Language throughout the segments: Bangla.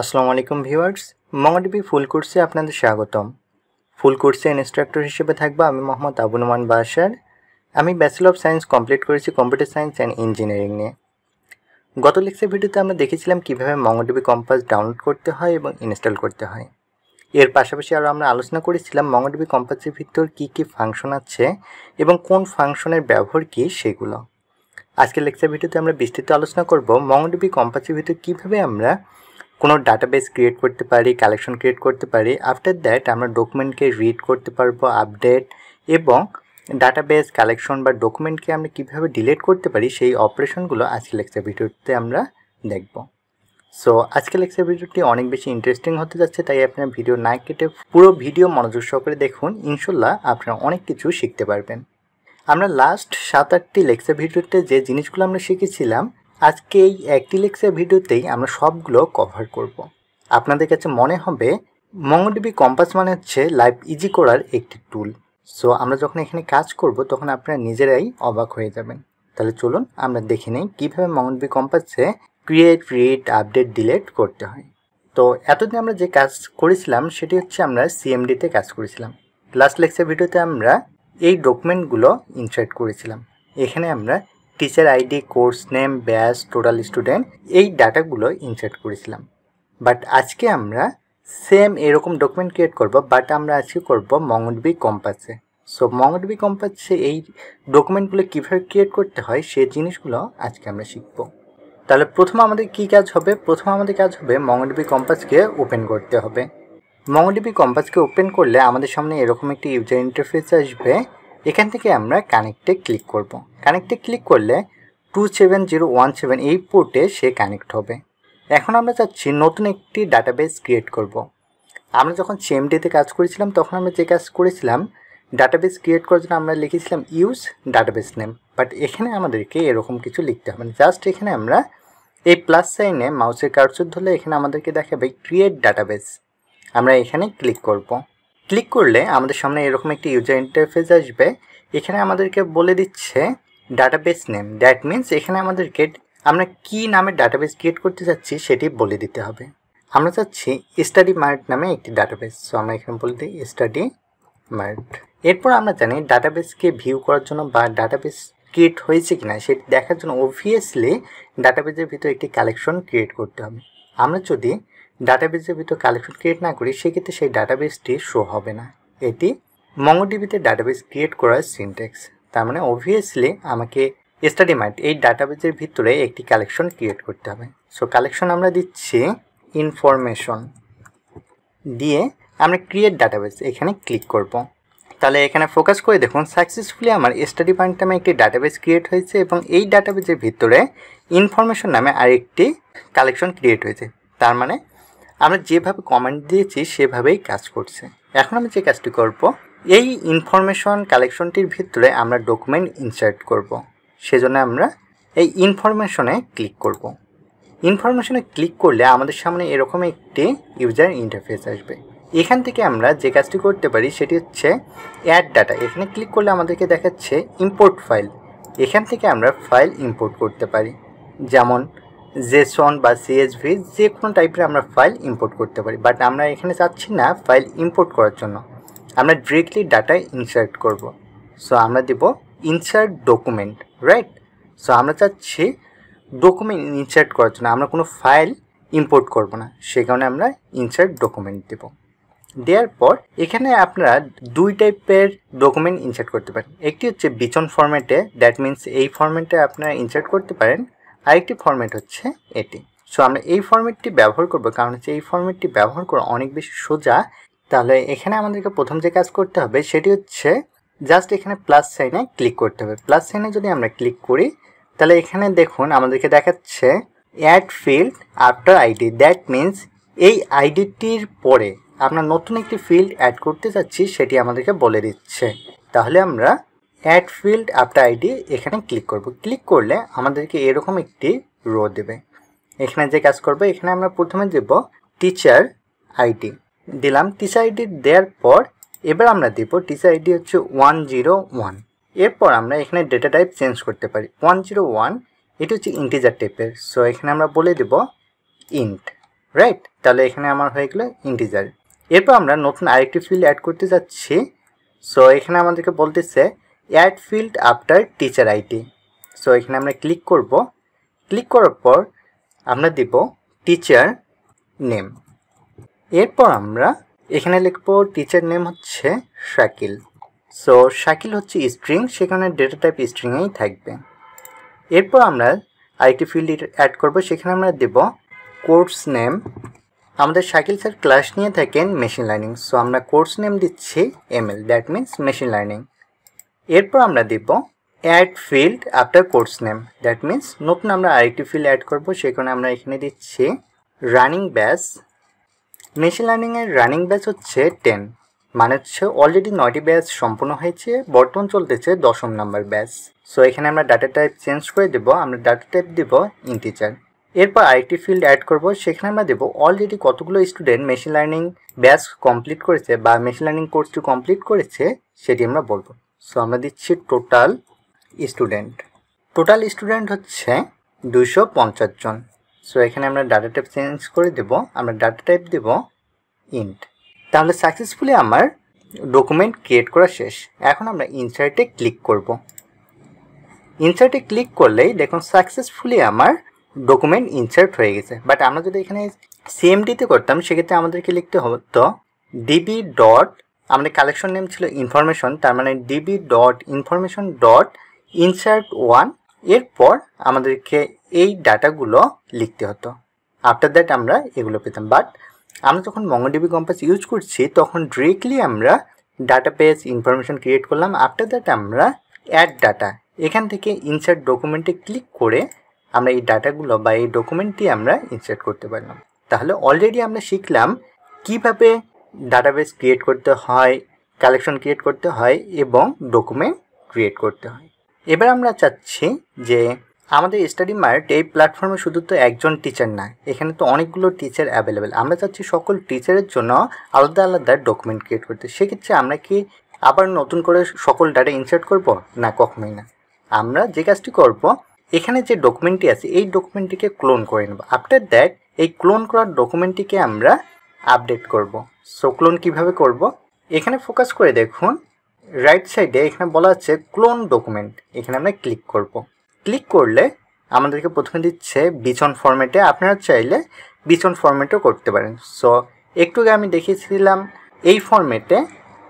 আসসালামু আলাইকুম ভিউয়ার্স মঙ্গডিপি ফুল কোর্সে আপনাদের স্বাগতম ফুল কোর্সে ইনস্ট্রাক্টর হিসেবে থাকবো আমি মোহাম্মদ আবুনুমান বাসার আমি ব্যাচেল অফ সায়েন্স কমপ্লিট করেছি কম্পিউটার সায়েন্স অ্যান্ড ইঞ্জিনিয়ারিং নিয়ে গত লেকচার ভিডিওতে আমরা দেখেছিলাম কীভাবে মঙ্গডিপি কম্পাস ডাউনলোড করতে হয় এবং ইনস্টল করতে হয় এর পাশাপাশি আরও আমরা আলোচনা করেছিলাম মঙ্গডিপি কম্পাসের ভিতর কী কী ফাংশন আছে এবং কোন ফাংশনের ব্যবহার কী সেগুলো আজকের লেকচার ভিডিওতে আমরা বিস্তৃত আলোচনা করব মঙ্গডিপি কম্পাসের ভিতর কীভাবে আমরা কোনো ডাটাবেস ক্রিয়েট করতে পারি কালেকশন ক্রিয়েট করতে পারি আফটার দ্যাট আমরা ডকুমেন্টকে রিড করতে পারবো আপডেট এবং ডাটাবেস কালেকশন বা ডকুমেন্টকে আমরা কিভাবে ডিলিট করতে পারি সেই অপারেশনগুলো আজকে লেকচার ভিডিওতে আমরা দেখব সো আজকে লেকচার ভিডিওটি অনেক বেশি ইন্টারেস্টিং হতে যাচ্ছে তাই আপনার ভিডিও না কেটে পুরো ভিডিও মনোযোগ সহকারে দেখুন ইনশাল্লাহ আপনারা অনেক কিছু শিখতে পারবেন আমরা লাস্ট সাত আটটি লেকচার ভিডিওতে যে জিনিসগুলো আমরা শিখেছিলাম আজকে এই একটি ভিডিওতেই আমরা সবগুলো কভার করব। আপনাদের কাছে মনে হবে মঙ্গলডিবি কম্পাস মানে হচ্ছে লাইফ ইজি করার একটি টুল সো আমরা যখন এখানে কাজ করব তখন আপনারা নিজেরাই অবাক হয়ে যাবেন তাহলে চলুন আমরা দেখে নিই কীভাবে মঙ্গলডিবি কম্পাসে ক্রিয়েট রিড আপডেট ডিলেট করতে হয় তো এতদিন আমরা যে কাজ করেছিলাম সেটি হচ্ছে আমরা সিএমডিতে কাজ করেছিলাম লাস্ট লেকচার ভিডিওতে আমরা এই ডকুমেন্টগুলো ইনসার্ট করেছিলাম এখানে আমরা teacher ID course name batch total student এই ডাটাগুলো ইনসার্ট করেছিলাম বাট আজকে আমরা সেম এরকম ডকুমেন্ট ক্রিয়েট করব বাট আমরা আজকে করব মঙ্গলবি কম্পাসে সো মঙ্গলবি কম্পাসে এই ডকুমেন্টগুলো কীভাবে ক্রিয়েট করতে হয় সে জিনিসগুলো আজকে আমরা শিখব তাহলে প্রথম আমাদের কি কাজ হবে প্রথম আমাদের কাজ হবে মঙ্গলবি কম্পাসকে ওপেন করতে হবে মঙ্গলবি কম্পাসকে ওপেন করলে আমাদের সামনে এরকম একটি ইউজার ইন্টারফেস আসবে এখান থেকে আমরা কানেক্টে ক্লিক করব। কানেক্টে ক্লিক করলে two seven zero one seven এই পোর্টে সে কানেক্ট হবে এখন আমরা চাচ্ছি নতুন একটি ডাটাবেস ক্রিয়েট করব। আমরা যখন সিএমডিতে কাজ করেছিলাম তখন আমরা যে কাজ করেছিলাম ডাটাবেস ক্রিয়েট করার জন্য আমরা লিখেছিলাম ইউজ ডাটাবেস নেম বাট এখানে আমাদেরকে এরকম কিছু লিখতে হবে জাস্ট এখানে আমরা এই প্লাস সাইনে মাউসের কার্সর ধরলে এখানে আমাদেরকে দেখাবে ক্রিয়েট ডাটাবেস আমরা এখানে ক্লিক করবো ক্লিক করলে আমাদের সামনে এরকম একটি ইউজার ইন্টারফেস আসবে এখানে আমাদেরকে বলে দিচ্ছে ডাটাবেস নেম দ্যাট মিনস এখানে আমাদেরকে আমরা কি নামে ডাটাবেস ক্রিয়েট করতে চাচ্ছি সেটি বলে দিতে হবে আমরা চাচ্ছি স্টাডি মার্ট নামে একটি ডাটাবেস সো আমরা এখানে বলে দিই স্টাডি মার্ট এরপর আমরা জানি ডাটাবেসকে ভিউ করার জন্য বা ডাটাবেস ক্রিয়েট হয়েছে কিনা সেটি দেখার জন্য অবভিয়াসলি ডাটাবেসের ভিতরে একটি কালেকশন ক্রিয়েট করতে হবে আমরা যদি ডাটাবেসের ভিতর কালেকশন ক্রিয়েট না করি সেক্ষেত্রে সেই ডাটাবেসটি শো হবে না এটি মঙ্গোডিবিতে ডাটাবেস ক্রিয়েট করার সিনটেক্স তার মানে অবভিয়াসলি আমাকে স্টাডি মাইন্ড এই ডাটাবেসের ভিতরে একটি কালেকশন ক্রিয়েট করতে হবে সো কালেকশন আমরা দিচ্ছি ইনফরমেশন দিয়ে আমরা ক্রিয়েট ডাটাবেস এখানে ক্লিক করব তাহলে এখানে ফোকাস করে দেখুন সাকসেসফুলি আমার স্টাডি পয়েন্ট নামে একটি ডাটাবেস ক্রিয়েট হয়েছে এবং এই ডাটাবেসের ভিতরে ইনফরমেশন নামে আরেকটি কালেকশন ক্রিয়েট হয়েছে তার মানে আমরা যেভাবে কমেন্ট দিয়েছি সেভাবেই কাজ করছে এখন আমি যে কাজটি করব এই ইনফরমেশন কালেকশনটির ভিতরে আমরা ডকুমেন্ট ইনসার্ট করব। সেজন্য আমরা এই ইনফরমেশনে ক্লিক করব। ইনফরমেশনে ক্লিক করলে আমাদের সামনে এরকম একটি ইউজার ইন্টারফেস আসবে এখান থেকে আমরা যে কাজটি করতে পারি সেটি হচ্ছে অ্যাড ডাটা এখানে ক্লিক করলে আমাদেরকে দেখাচ্ছে ইম্পোর্ট ফাইল এখান থেকে আমরা ফাইল ইম্পোর্ট করতে পারি যেমন জেসন বা সিএসভি যে কোনো টাইপের আমরা ফাইল ইম্পোর্ট করতে পারি বাট আমরা এখানে চাচ্ছি না ফাইল ইম্পোর্ট করার জন্য আমরা ডিরেক্টলি ডাটা ইনসার্ট করব সো আমরা দেব ইনসার্ট ডকুমেন্ট রাইট সো আমরা চাচ্ছি ডকুমেন্ট ইনসার্ট করার জন্য আমরা কোনো ফাইল ইম্পোর্ট করব না সে কারণে আমরা ইনসার্ট ডকুমেন্ট দেব দেওয়ার পর এখানে আপনারা দুই টাইপের ডকুমেন্ট ইনসার্ট করতে পারেন একটি হচ্ছে বিচন ফরম্যাটে দ্যাট মিন্স এই ফরম্যাটে আপনারা ইনসার্ট করতে পারেন আরেকটি ফর্ম্যাট হচ্ছে এটি সো আমরা এই ফর্ম্যাটটি ব্যবহার করব কারণ হচ্ছে এই ফর্ম্যাটটি ব্যবহার করে অনেক বেশি সোজা তাহলে এখানে আমাদেরকে প্রথম যে কাজ করতে হবে সেটি হচ্ছে জাস্ট এখানে প্লাস সাইনে ক্লিক করতে হবে প্লাস সাইনে যদি আমরা ক্লিক করি তাহলে এখানে দেখুন আমাদেরকে দেখাচ্ছে add field after ID that means এই আইডিটির পরে আমরা নতুন একটি ফিল্ড অ্যাড করতে চাচ্ছি সেটি আমাদেরকে বলে দিচ্ছে তাহলে আমরা অ্যাড ফিল্ড আফটার আইডি এখানে ক্লিক করব ক্লিক করলে আমাদেরকে এরকম একটি রো দেবে এখানে যে কাজ করবে এখানে আমরা প্রথমে দেব টিচার আইডি দিলাম টিচার আইডি দেওয়ার পর এবার আমরা দেব টিচার আইডি হচ্ছে ওয়ান জিরো ওয়ান এরপর আমরা এখানে ডেটা টাইপ চেঞ্জ করতে পারি ওয়ান জিরো ওয়ান এটি হচ্ছে ইন্টিজার টাইপের সো এখানে আমরা বলে দেব ইন্ট রাইট তাহলে এখানে আমার হয়ে গেলো ইন্টিজার এরপর আমরা নতুন আরেকটি ফিল্ড অ্যাড করতে যাচ্ছি সো এখানে আমাদেরকে বলতেছে add field after teacher ID so এখানে আমরা ক্লিক করব ক্লিক করার পর আমরা দিব টিচার নেম এরপর আমরা এখানে লিখব টিচার নেম হচ্ছে শাকিল সো শাকিল হচ্ছে স্ট্রিং সেখানে ডেটা টাইপ স্ট্রিংয়েই থাকবে এরপর আমরা আরেকটি ফিল্ড অ্যাড করব সেখানে আমরা দেব কোর্স নেম আমাদের শাকিল স্যার ক্লাস নিয়ে থাকেন মেশিন লার্নিং সো আমরা কোর্স নেম দিচ্ছি M L that means machine learning এরপর আমরা দিব add field after course name that means নতুন আমরা আরেকটি ফিল্ড অ্যাড করবো সেখানে আমরা এখানে দিচ্ছি রানিং ব্যাস মেশিন লার্নিংয়ের রানিং ব্যাচ হচ্ছে টেন মানে হচ্ছে অলরেডি নয়টি ব্যাচ সম্পূর্ণ হয়েছে বর্তমান চলতেছে দশম নাম্বার ব্যাচ সো এখানে আমরা ডাটা টাইপ চেঞ্জ করে দেব আমরা ডাটা টাইপ দেব ইন্টিচার এরপর আরেকটি ফিল্ড অ্যাড করব সেখানে আমরা দেবো অলরেডি কতগুলো student machine learning batch complete করেছে বা মেশিন লার্নিং কোর্সটি কমপ্লিট করেছে সেটি আমরা বলবো সো আমরা দিচ্ছি টোটাল স্টুডেন্ট টোটাল স্টুডেন্ট হচ্ছে দুশো পঞ্চাশ জন সো এখানে আমরা ডাটা টাইপ চেঞ্জ করে দেব আমরা ডাটা টাইপ দেব ইন্ট তাহলে সাকসেসফুলি আমার ডকুমেন্ট ক্রিয়েট করা শেষ এখন আমরা ইনসার্টে ক্লিক করব ইনসার্টে ক্লিক করলেই দেখুন সাকসেসফুলি আমার ডকুমেন্ট ইনসার্ট হয়ে গেছে বাট আমরা যদি এখানে সিএমডিতে করতাম সেক্ষেত্রে আমাদেরকে লিখতে হতো ডিবি ডট আমাদের কালেকশন নেম ছিল ইনফরমেশন তার মানে DB dot information dot insert one এরপর আমাদেরকে এই ডাটাগুলো লিখতে হতো আফটার দ্যাট আমরা এগুলো পেতাম বাট আমরা যখন মঙ্গোডিবি কম্পাস ইউজ করছি তখন ডিরেক্টলি আমরা ডাটা পেজ ইনফরমেশন ক্রিয়েট করলাম আফটার দ্যাট আমরা অ্যাড ডাটা এখান থেকে ইনসার্ট ডকুমেন্টে ক্লিক করে আমরা এই ডাটাগুলো বা এই ডকুমেন্টটি আমরা ইনসার্ট করতে পারলাম তাহলে অলরেডি আমরা শিখলাম কিভাবে ডাটাবেস ক্রিয়েট করতে হয় কালেকশন ক্রিয়েট করতে হয় এবং ডকুমেন্ট ক্রিয়েট করতে হয় এবার আমরা চাচ্ছি যে আমাদের স্টাডি মার্ট এই প্ল্যাটফর্মে শুধু তো একজন টিচার না এখানে তো অনেকগুলো টিচার অ্যাভেলেবেল আমরা চাচ্ছি সকল টিচারের জন্য আলাদা আলাদা ডকুমেন্ট ক্রিয়েট করতে সেক্ষেত্রে আমরা কি আবার নতুন করে সকল ডাটা ইনসার্ট করব না কখনোই না আমরা যে কাজটি করব এখানে যে ডকুমেন্টটি আছে এই ডকুমেন্টটিকে ক্লোন করে নেব আফটার দ্যাট এই ক্লোন করার ডকুমেন্টটিকে আমরা আপডেট করব সো ক্লোন কীভাবে করব এখানে ফোকাস করে দেখুন রাইট সাইডে এখানে বলা আছে ক্লোন ডকুমেন্ট এখানে আমরা ক্লিক করব ক্লিক করলে আমাদেরকে প্রথমে দিচ্ছে বিচন ফরম্যাটে আপনারা চাইলে বিচন ফরম্যাটেও করতে পারেন সো একটু আগে আমি দেখিয়েছিলাম এই ফরম্যাটে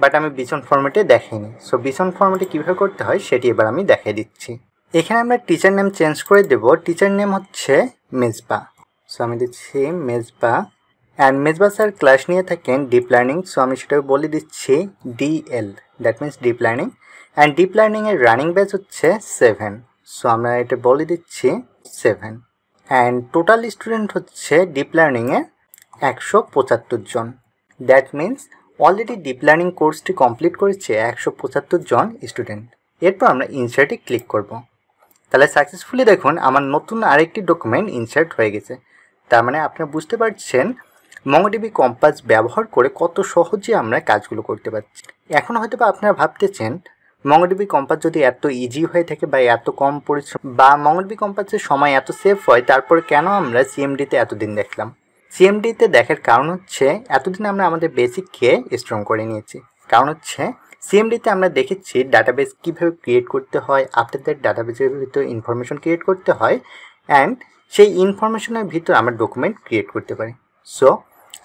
বাট আমি বিচন ফরম্যাটে দেখাইনি সো বিচন ফরম্যাটে কীভাবে করতে হয় সেটি এবার আমি দেখিয়ে দিচ্ছি এখানে আমরা টিচার নেম চেঞ্জ করে দেব টিচার নেম হচ্ছে মেজবা সো আমি দিচ্ছি Mezba and Mezba sir class নিয়ে থাকেন ডিপ লার্নিং সো আমি সেটাকে বলে দিচ্ছি DL that means deep learning and deep লার্নিংয়ের রানিং ব্যাচ হচ্ছে সেভেন সো আমরা এটা বলে দিচ্ছি সেভেন অ্যান্ড টোটাল স্টুডেন্ট হচ্ছে ডিপ লার্নিংয়ে একশো পঁচাত্তর জন that means already deep learning কোর্সটি কমপ্লিট করেছে একশো পঁচাত্তর জন স্টুডেন্ট এরপর আমরা ইনসার্টে ক্লিক করব তাহলে সাকসেসফুলি দেখুন আমার নতুন আরেকটি ডকুমেন্ট ইনসার্ট হয়ে গেছে তার মানে আপনারা বুঝতে পারছেন মঙ্গডিবি কম্পাস ব্যবহার করে কত সহজে আমরা কাজগুলো করতে পারছি এখন হয়তো বা আপনারা ভাবতেছেন মঙ্গলবি কম্পাস যদি এত ইজি হয়ে থাকে বা এত কম পরিশ্রম বা মঙ্গলবি কম্পাসের সময় এত সেফ হয় তারপরে কেন আমরা সিএমডিতে এতদিন দেখলাম সিএমডিতে দেখার কারণ হচ্ছে এতদিন আমরা আমাদের বেসিককে স্ট্রং করে নিয়েছি কারণ হচ্ছে সিএমডিতে আমরা দেখেছি ডাটাবেস কীভাবে ক্রিয়েট করতে হয় আপনাদের ডাটাবেসের ভিতরে ইনফরমেশন ক্রিয়েট করতে হয় অ্যান্ড সেই ইনফরমেশনের ভিতর আমরা ডকুমেন্ট ক্রিয়েট করতে পারি সো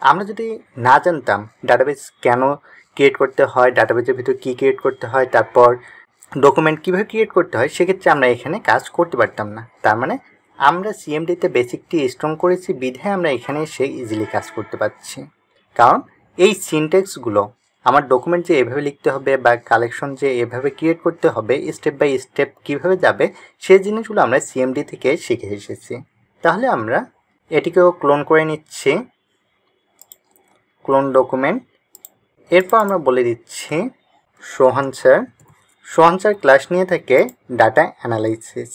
আমরা যদি না জানতাম ডাটাবেস কেন ক্রিয়েট করতে হয় ডাটাবেসের ভিতরে কী ক্রিয়েট করতে হয় তারপর ডকুমেন্ট কীভাবে ক্রিয়েট করতে হয় সেক্ষেত্রে আমরা এখানে কাজ করতে পারতাম না তার মানে আমরা সিএমডিতে বেসিকটি স্ট্রং করেছি বিধায় আমরা এখানে এসে ইজিলি কাজ করতে পারছি কারণ এই সিনটেক্সগুলো আমার ডকুমেন্ট যে এভাবে লিখতে হবে বা কালেকশন যে এভাবে ক্রিয়েট করতে হবে স্টেপ বাই স্টেপ কিভাবে যাবে সেই জিনিসগুলো আমরা সিএমডি থেকে শিখে এসেছি তাহলে আমরা এটিকেও ক্লোন করে নিচ্ছি ক্লোন ডকুমেন্ট এরপর আমরা বলে দিচ্ছি Sohan sir Sohan sir class নিয়ে থাকে ডাটা অ্যানালাইসিস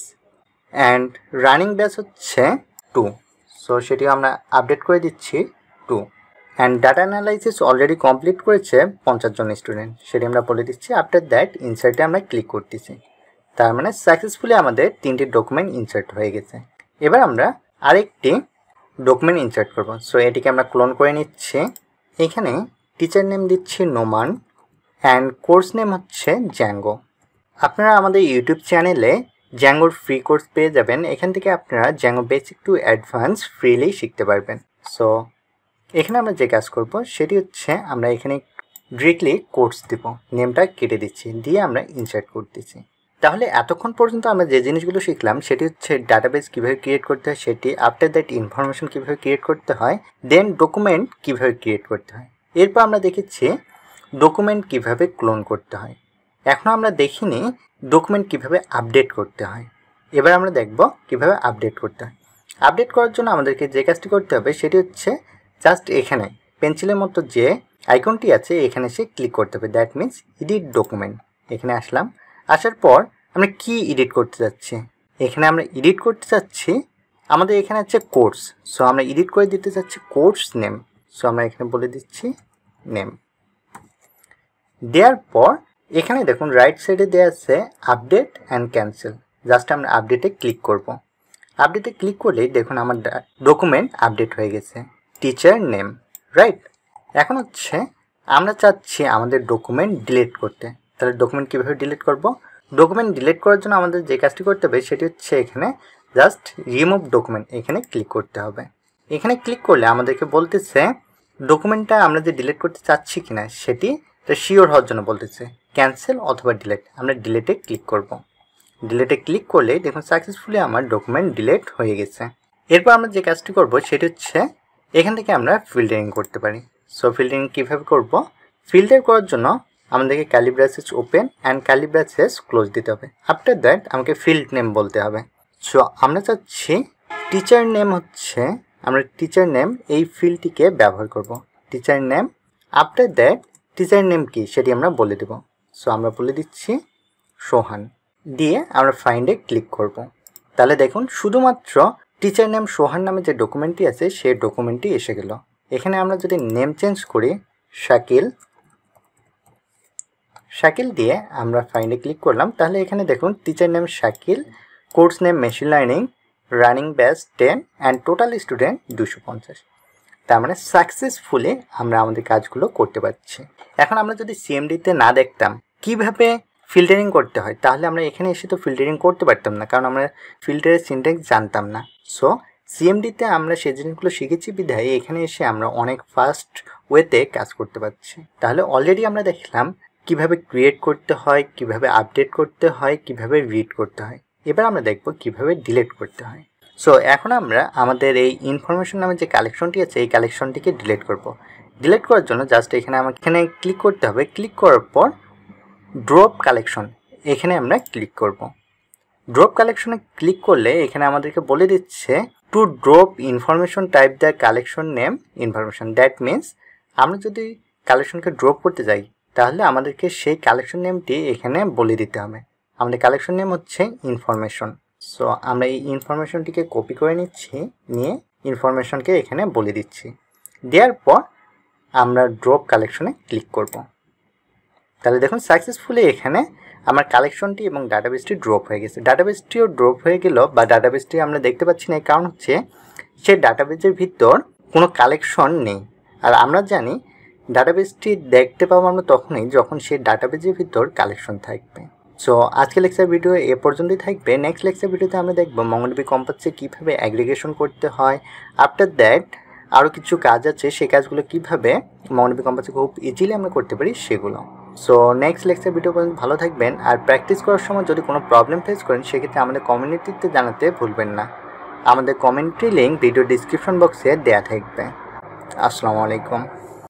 অ্যান্ড রানিং ব্যাস হচ্ছে টু সো সেটি আমরা আপডেট করে দিচ্ছি two and data analysis already complete করেছে পঞ্চাশ জন স্টুডেন্ট সেটি আমরা বলে দিচ্ছি আফটার দ্যাট ইনসার্টে আমরা ক্লিক করতেছি তার মানে সাকসেসফুলি আমাদের তিনটি ডকুমেন্ট ইনসার্ট হয়ে গেছে এবার আমরা আরেকটি ডকুমেন্ট ইনসার্ট করব সো এটিকে আমরা ক্লোন করে নিচ্ছি এখানে টিচার নেম দিচ্ছি নোমান অ্যান্ড কোর্স নেম হচ্ছে জ্যাঙ্গো আপনারা আমাদের ইউটিউব চ্যানেলে জ্যাঙ্গোর ফ্রি কোর্স পেয়ে যাবেন এখান থেকে আপনারা Django basic to advance freely শিখতে পারবেন সো এখানে আমরা যে কাজ করব সেটি হচ্ছে আমরা এখানে ডিরেক্টলি কোর্স দেব নেমটা কেটে দিচ্ছি দিয়ে আমরা ইনসার্ট করে দিচ্ছি তাহলে এতক্ষণ পর্যন্ত আমরা যে জিনিসগুলো শিখলাম সেটি হচ্ছে ডাটাবেস কীভাবে ক্রিয়েট করতে হয় সেটি আফটার দ্যাট ইনফরমেশন কীভাবে ক্রিয়েট করতে হয় দেন ডকুমেন্ট কীভাবে ক্রিয়েট করতে হয় এরপর আমরা দেখেছি ডকুমেন্ট কিভাবে ক্লোন করতে হয় এখনও আমরা দেখিনি ডকুমেন্ট কিভাবে আপডেট করতে হয় এবার আমরা দেখব কিভাবে আপডেট করতে হয় আপডেট করার জন্য আমাদেরকে যে কাজটি করতে হবে সেটি হচ্ছে জাস্ট এখানে পেন্সিলের মতো যে আইকনটি আছে এখানে সে ক্লিক করতে হবে দ্যাট মিন্স ইডিট ডকুমেন্ট এখানে আসলাম আসার পর আমরা কি এডিট করতে যাচ্ছি এখানে আমরা এডিট করতে চাচ্ছি আমাদের এখানে হচ্ছে কোর্স সো আমরা এডিট করে দিতে চাচ্ছি কোর্স নেম সো আমরা এখানে বলে দিচ্ছি নেম দেওয়ার পর এখানে দেখুন রাইট সাইডে দেওয়া আছে আপডেট অ্যান্ড ক্যান্সেল জাস্ট আমরা আপডেটে ক্লিক করব। আপডেটে ক্লিক করলেই দেখুন আমার ডকুমেন্ট আপডেট হয়ে গেছে টিচার নেম রাইট এখন হচ্ছে আমরা চাচ্ছি আমাদের ডকুমেন্ট ডিলিট করতে তাহলে ডকুমেন্ট কীভাবে ডিলিট করব ডকুমেন্ট ডিলিট করার জন্য আমাদের যে কাজটি করতে হবে সেটি হচ্ছে এখানে জাস্ট রিমুভ ডকুমেন্ট এখানে ক্লিক করতে হবে এখানে ক্লিক করলে আমাদেরকে বলতেছে ডকুমেন্টটা আমরা যে ডিলিট করতে চাচ্ছি কিনা সেটি শিওর হওয়ার জন্য বলতেছে ক্যান্সেল অথবা ডিলেট আমরা ডিলেটে ক্লিক করব। ডিলেটে ক্লিক করলে দেখুন সাকসেসফুলি আমার ডকুমেন্ট ডিলেট হয়ে গেছে এরপর আমরা যে কাজটি করব সেটি হচ্ছে এখান থেকে আমরা ফিল্টারিং করতে পারি সো ফিল্টারিং কীভাবে করব ফিল্টার করার জন্য আমাদেরকে curly braces open and curly braces close দিতে হবে আফটার দ্যাট আমাকে ফিল্ড নেম বলতে হবে সো আমরা চাচ্ছি টিচার নেম হচ্ছে আমরা টিচার নেম এই ফিল্ডটিকে ব্যবহার করব teacher name after that teacher name কি সেটি আমরা বলে দেব সো আমরা বলে দিচ্ছি সোহান দিয়ে আমরা ফাইন্ডে ক্লিক করব। তাহলে দেখুন শুধুমাত্র টিচার নেম সোহান নামে যে ডকুমেন্টটি আছে সেই ডকুমেন্টটি এসে গেল এখানে আমরা যদি নেম চেঞ্জ করি শাকিল শাকিল দিয়ে আমরা ফাইনে ক্লিক করলাম তাহলে এখানে দেখুন teacher name Shakil course name machine learning running batch ten and total student দুশো পঞ্চাশ তার মানে সাকসেসফুলি আমরা আমাদের কাজগুলো করতে পারছি এখন আমরা যদি সিএমডিতে না দেখতাম কিভাবে ফিল্টারিং করতে হয় তাহলে আমরা এখানে এসে তো ফিল্টারিং করতে পারতাম না কারণ আমরা ফিল্টারের সিনটেক্স জানতাম না সো সিএমডিতে আমরা সে জিনিসগুলো শিখেছি বিধায় এখানে এসে আমরা অনেক ফাস্ট ওয়েতে কাজ করতে পারছি তাহলে অলরেডি আমরা দেখলাম কিভাবে ক্রিয়েট করতে হয় কিভাবে আপডেট করতে হয় কিভাবে রিড করতে হয় এবার আমরা দেখব কিভাবে ডিলেট করতে হয় সো এখন আমরা আমাদের এই ইনফরমেশন নামে যে কালেকশনটি আছে এই কালেকশনটিকে ডিলেট করব ডিলেট করার জন্য জাস্ট এখানে আমাকে এখানে ক্লিক করতে হবে ক্লিক করার পর ড্রপ কালেকশন এখানে আমরা ক্লিক করব ড্রপ কালেকশনে ক্লিক করলে এখানে আমাদেরকে বলে দিচ্ছে to drop information type the collection name information that means আমরা যদি কালেকশনকে ড্রপ করতে যাই তাহলে আমাদেরকে সেই কালেকশন নেমটি এখানে বলে দিতে হবে আমাদের কালেকশন নেম হচ্ছে ইনফরমেশন সো আমরা এই ইনফরমেশনটিকে কপি করে নিচ্ছি নিয়ে ইনফরমেশনকে এখানে বলে দিচ্ছি দেওয়ার পর আমরা ড্রপ কালেকশনে ক্লিক করব। তাহলে দেখুন সাকসেসফুলি এখানে আমার কালেকশনটি এবং ডাটাবেসটি ড্রপ হয়ে গেছে ডাটাবেসটিও ড্রপ হয়ে গেল বা ডাটাবেসটি আমরা দেখতে পাচ্ছি না কারণ হচ্ছে সেই ডাটাবেসের ভিতর কোনো কালেকশন নেই আর আমরা জানি ডাটাবেসটি দেখতে পাবো আমরা তখনই যখন সেই ডাটাবেজের ভিতর কালেকশন থাকবে সো আজকে লেকচার ভিডিও এ পর্যন্তই থাকবে নেক্সট লেকচার ভিডিওতে আমরা দেখবো মঙ্গলবি কম্পাসে কীভাবে অ্যাগ্রিগেশন করতে হয় আফটার দ্যাট আরও কিছু কাজ আছে সেই কাজগুলো কীভাবে মঙ্গলবি কম্পাসে খুব ইজিলি আমরা করতে পারি সেগুলো সো নেক্সট লেকচার ভিডিও পর্যন্ত ভালো থাকবেন আর প্র্যাকটিস করার সময় যদি কোনো প্রবলেম ফেস করেন সেক্ষেত্রে আমাদের কমিউনিটিতে জানাতে ভুলবেন না আমাদের কমেন্ট্রি লিঙ্ক ভিডিও ডিসক্রিপশন বক্সে দেওয়া থাকবে আসসালামু আলাইকুম